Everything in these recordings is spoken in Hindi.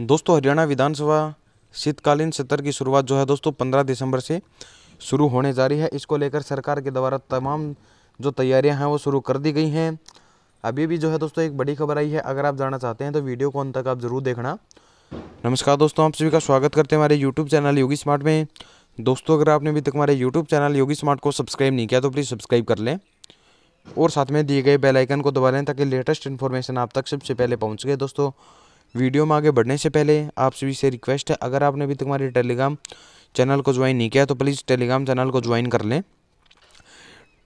दोस्तों हरियाणा विधानसभा शीतकालीन सत्र की शुरुआत जो है दोस्तों पंद्रह दिसंबर से शुरू होने जा रही है इसको लेकर सरकार के द्वारा तमाम जो तैयारियां हैं वो शुरू कर दी गई हैं अभी भी जो है दोस्तों एक बड़ी खबर आई है अगर आप जानना चाहते हैं तो वीडियो को अंत तक आप ज़रूर देखना नमस्कार दोस्तों आप सभी का स्वागत करते हैं हमारे यूट्यूब चैनल योगी स्मार्ट में दोस्तों अगर आपने अभी तक हमारे यूट्यूब चैनल योगी स्मार्ट को सब्सक्राइब नहीं किया तो प्लीज़ सब्सक्राइब कर लें और साथ में दिए गए बेलाइकन को दबा लें ताकि लेटेस्ट इन्फॉर्मेशन आप तक सबसे पहले पहुँच गए दोस्तों वीडियो में आगे बढ़ने से पहले आप सभी से रिक्वेस्ट है अगर आपने अभी तक हमारे टेलीग्राम चैनल को ज्वाइन नहीं किया तो प्लीज़ टेलीग्राम चैनल को ज्वाइन कर लें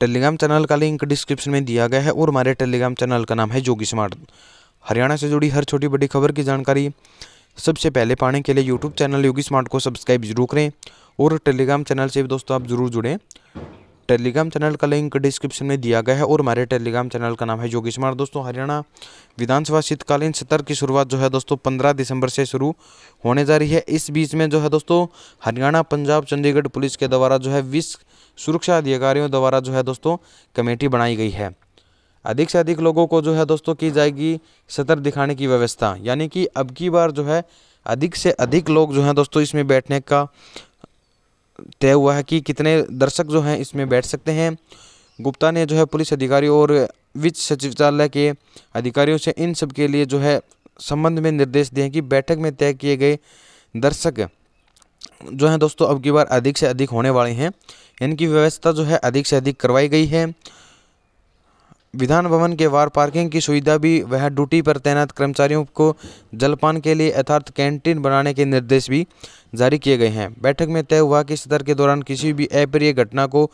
टेलीग्राम चैनल का लिंक डिस्क्रिप्शन में दिया गया है और हमारे टेलीग्राम चैनल का नाम है जोगी स्मार्ट हरियाणा से जुड़ी हर छोटी बड़ी खबर की जानकारी सबसे पहले पाने के लिए यूट्यूब चैनल योगी स्मार्ट को सब्सक्राइब जरूर करें और टेलीग्राम चैनल से भी दोस्तों आप ज़रूर जुड़ें टेलीग्राम चैनल का लिंक डिस्क्रिप्शन में दिया गया है और हमारे टेलीग्राम चैनल का नाम है योगी स्मार्ट दोस्तों हरियाणा विधानसभा शीतकालीन सत्र की शुरुआत जो है दोस्तों 15 दिसंबर से शुरू होने जा रही है इस बीच में जो है दोस्तों हरियाणा पंजाब चंडीगढ़ पुलिस के द्वारा जो है विश्व सुरक्षा अधिकारियों द्वारा जो है दोस्तों कमेटी बनाई गई है अधिक से अधिक लोगों को जो है दोस्तों की जाएगी सतर दिखाने की व्यवस्था यानी कि अब की बार जो है अधिक से अधिक लोग जो हैं दोस्तों इसमें बैठने का तय हुआ है कि कितने दर्शक जो हैं इसमें बैठ सकते हैं गुप्ता ने जो है पुलिस अधिकारी और वित्त सचिवालय के अधिकारियों से इन सब के लिए जो है संबंध में निर्देश दिए कि बैठक में तय किए गए दर्शक जो हैं दोस्तों अब की बार अधिक से अधिक होने वाले हैं इनकी व्यवस्था जो है अधिक से अधिक करवाई गई है विधान भवन के वार पार्किंग की सुविधा भी वह ड्यूटी पर तैनात कर्मचारियों को जलपान के लिए यथार्थ कैंटीन बनाने के निर्देश भी जारी किए गए हैं बैठक में तय हुआ कि सत्र के दौरान किसी भी अप्रिय घटना को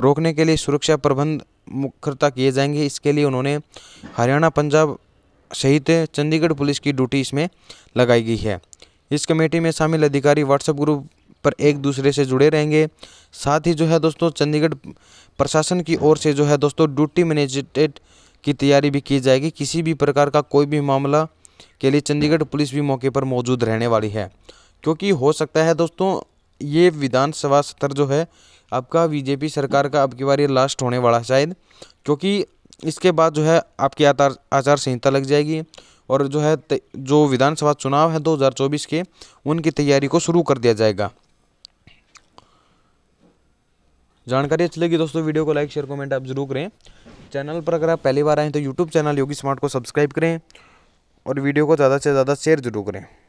रोकने के लिए सुरक्षा प्रबंध मुखरता किए जाएंगे इसके लिए उन्होंने हरियाणा पंजाब सहित चंडीगढ़ पुलिस की ड्यूटी इसमें लगाई गई है इस कमेटी में शामिल अधिकारी व्हाट्सएप ग्रुप पर एक दूसरे से जुड़े रहेंगे साथ ही जो है दोस्तों चंडीगढ़ प्रशासन की ओर से जो है दोस्तों ड्यूटी मैनेजेड की तैयारी भी की जाएगी किसी भी प्रकार का कोई भी मामला के लिए चंडीगढ़ पुलिस भी मौके पर मौजूद रहने वाली है क्योंकि हो सकता है दोस्तों ये विधानसभा सत्र जो है आपका बीजेपी सरकार का अब की बार लास्ट होने वाला है शायद क्योंकि इसके बाद जो है आपकी आचार आचार संहिता लग जाएगी और जो है जो विधानसभा चुनाव है 2024 के उनकी तैयारी को शुरू कर दिया जाएगा जानकारी अच्छी लगी दोस्तों वीडियो को लाइक शेयर कमेंट आप जरूर करें चैनल पर अगर आप पहली बार आएँ तो यूट्यूब चैनल योगी स्मार्ट को सब्सक्राइब करें और वीडियो को ज़्यादा से ज़्यादा शेयर जरूर करें